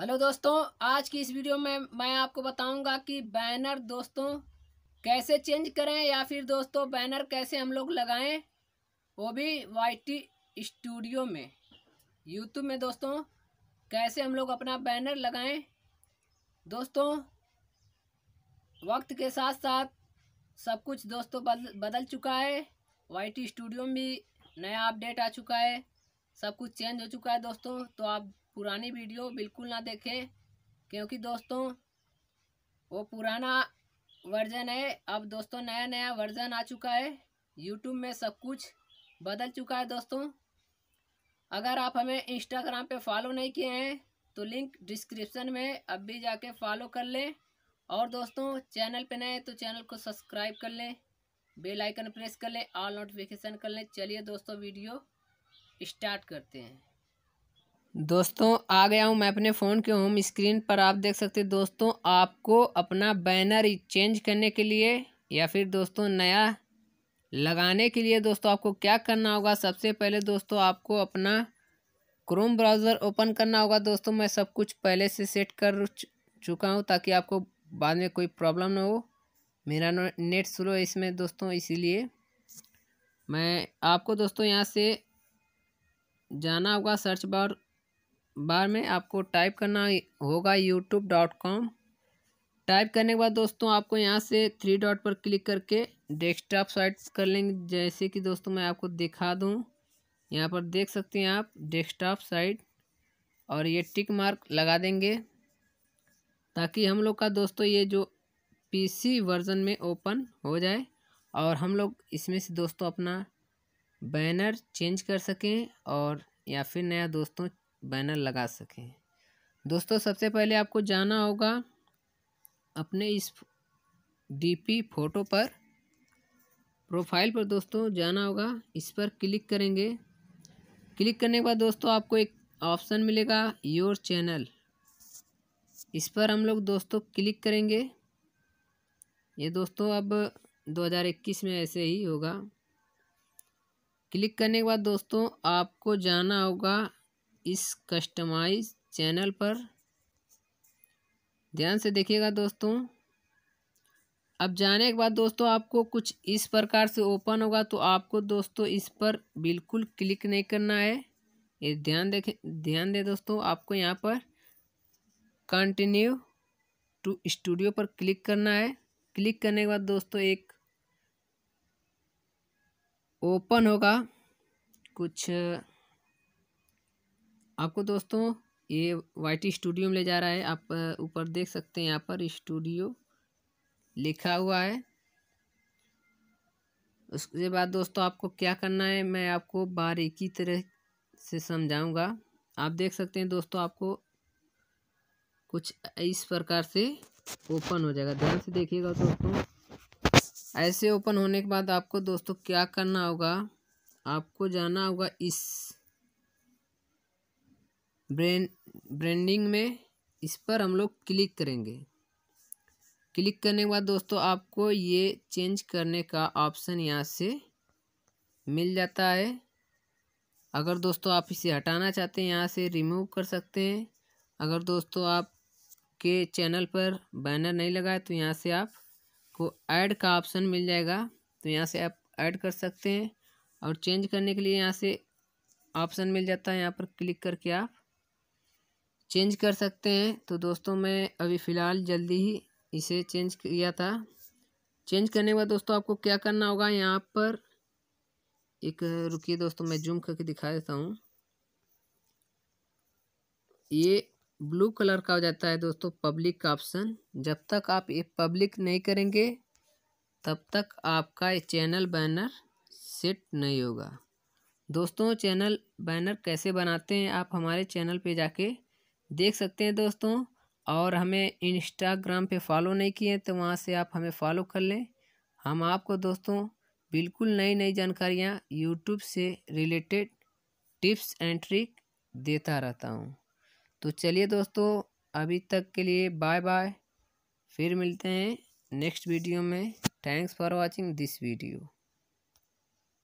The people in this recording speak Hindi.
हेलो दोस्तों आज की इस वीडियो में मैं आपको बताऊंगा कि बैनर दोस्तों कैसे चेंज करें या फिर दोस्तों बैनर कैसे हम लोग लगाएं वो भी वाईटी स्टूडियो में यूट्यूब में दोस्तों कैसे हम लोग अपना बैनर लगाएं दोस्तों वक्त के साथ साथ सब कुछ दोस्तों बदल बदल चुका है वाईटी स्टूडियो में भी नया अपडेट आ चुका है सब कुछ चेंज हो चुका है दोस्तों तो आप पुरानी वीडियो बिल्कुल ना देखें क्योंकि दोस्तों वो पुराना वर्जन है अब दोस्तों नया नया वर्जन आ चुका है यूट्यूब में सब कुछ बदल चुका है दोस्तों अगर आप हमें इंस्टाग्राम पे फॉलो नहीं किए हैं तो लिंक डिस्क्रिप्शन में अब भी जाके फॉलो कर लें और दोस्तों चैनल पे नए तो चैनल को सब्सक्राइब कर लें बेल आइकन प्रेस कर लें ऑल नोटिफिकेशन कर लें चलिए दोस्तों वीडियो स्टार्ट करते हैं दोस्तों आ गया हूँ मैं अपने फ़ोन के होम स्क्रीन पर आप देख सकते हैं दोस्तों आपको अपना बैनर चेंज करने के लिए या फिर दोस्तों नया लगाने के लिए दोस्तों आपको क्या करना होगा सबसे पहले दोस्तों आपको अपना क्रोम ब्राउज़र ओपन करना होगा दोस्तों मैं सब कुछ पहले से सेट कर चुका हूँ ताकि आपको बाद में कोई प्रॉब्लम ना हो मेरा नेट स्लो है इसमें दोस्तों इसीलिए मैं आपको दोस्तों यहाँ से जाना होगा सर्च बार बार में आपको टाइप करना होगा यूट्यूब डॉट कॉम टाइप करने के बाद दोस्तों आपको यहाँ से थ्री डॉट पर क्लिक करके डेस्कटॉप साइट कर लेंगे जैसे कि दोस्तों मैं आपको दिखा दूँ यहाँ पर देख सकते हैं आप डेस्कटॉप साइट और ये टिक मार्क लगा देंगे ताकि हम लोग का दोस्तों ये जो पीसी वर्ज़न में ओपन हो जाए और हम लोग इसमें से दोस्तों अपना बैनर चेंज कर सकें और या फिर नया दोस्तों बैनर लगा सकें दोस्तों सबसे पहले आपको जाना होगा अपने इस डीपी फोटो पर प्रोफाइल पर दोस्तों जाना होगा इस पर क्लिक करेंगे क्लिक करने के बाद दोस्तों आपको एक ऑप्शन मिलेगा योर चैनल इस पर हम लोग दोस्तों क्लिक करेंगे ये दोस्तों अब 2021 में ऐसे ही होगा क्लिक करने के बाद दोस्तों आपको जाना होगा इस कस्टमाइज चैनल पर ध्यान से देखिएगा दोस्तों अब जाने के बाद दोस्तों आपको कुछ इस प्रकार से ओपन होगा तो आपको दोस्तों इस पर बिल्कुल क्लिक नहीं करना है ये ध्यान देखें ध्यान दें दोस्तों आपको यहाँ पर कंटिन्यू टू स्टूडियो पर क्लिक करना है क्लिक करने के बाद दोस्तों एक ओपन होगा कुछ आपको दोस्तों ये वाइटी स्टूडियो में ले जा रहा है आप ऊपर देख सकते हैं यहाँ पर स्टूडियो लिखा हुआ है उसके बाद दोस्तों आपको क्या करना है मैं आपको बारीकी तरह से समझाऊंगा आप देख सकते हैं दोस्तों आपको कुछ इस प्रकार से ओपन हो जाएगा ध्यान से देखिएगा दोस्तों ऐसे ओपन होने के बाद आपको दोस्तों क्या करना होगा आपको जाना होगा इस ब्रेंड ब्रेंडिंग में इस पर हम लोग क्लिक करेंगे क्लिक करने के बाद दोस्तों आपको ये चेंज करने का ऑप्शन यहाँ से मिल जाता है अगर दोस्तों आप इसे हटाना चाहते हैं यहाँ से रिमूव कर सकते हैं अगर दोस्तों आप के चैनल पर बैनर नहीं लगाए तो यहाँ से आप आपको ऐड का ऑप्शन मिल जाएगा तो यहाँ से आप ऐड कर सकते हैं और चेंज करने के लिए यहाँ से ऑप्शन मिल जाता है यहाँ पर क्लिक करके आप चेंज कर सकते हैं तो दोस्तों मैं अभी फ़िलहाल जल्दी ही इसे चेंज किया था चेंज करने के बाद दोस्तों आपको क्या करना होगा यहाँ पर एक रुकिए दोस्तों मैं जूम करके दिखा देता हूँ ये ब्लू कलर का हो जाता है दोस्तों पब्लिक का ऑप्शन जब तक आप ये पब्लिक नहीं करेंगे तब तक आपका ये चैनल बैनर सेट नहीं होगा दोस्तों चैनल बैनर कैसे बनाते हैं आप हमारे चैनल पे जाके देख सकते हैं दोस्तों और हमें इंस्टाग्राम पे फॉलो नहीं किए तो वहाँ से आप हमें फॉलो कर लें हम आपको दोस्तों बिल्कुल नई नई जानकारियाँ यूट्यूब से रिलेटेड टिप्स एंड ट्रिक देता रहता हूँ तो चलिए दोस्तों अभी तक के लिए बाय बाय फिर मिलते हैं नेक्स्ट वीडियो में thanks for watching this video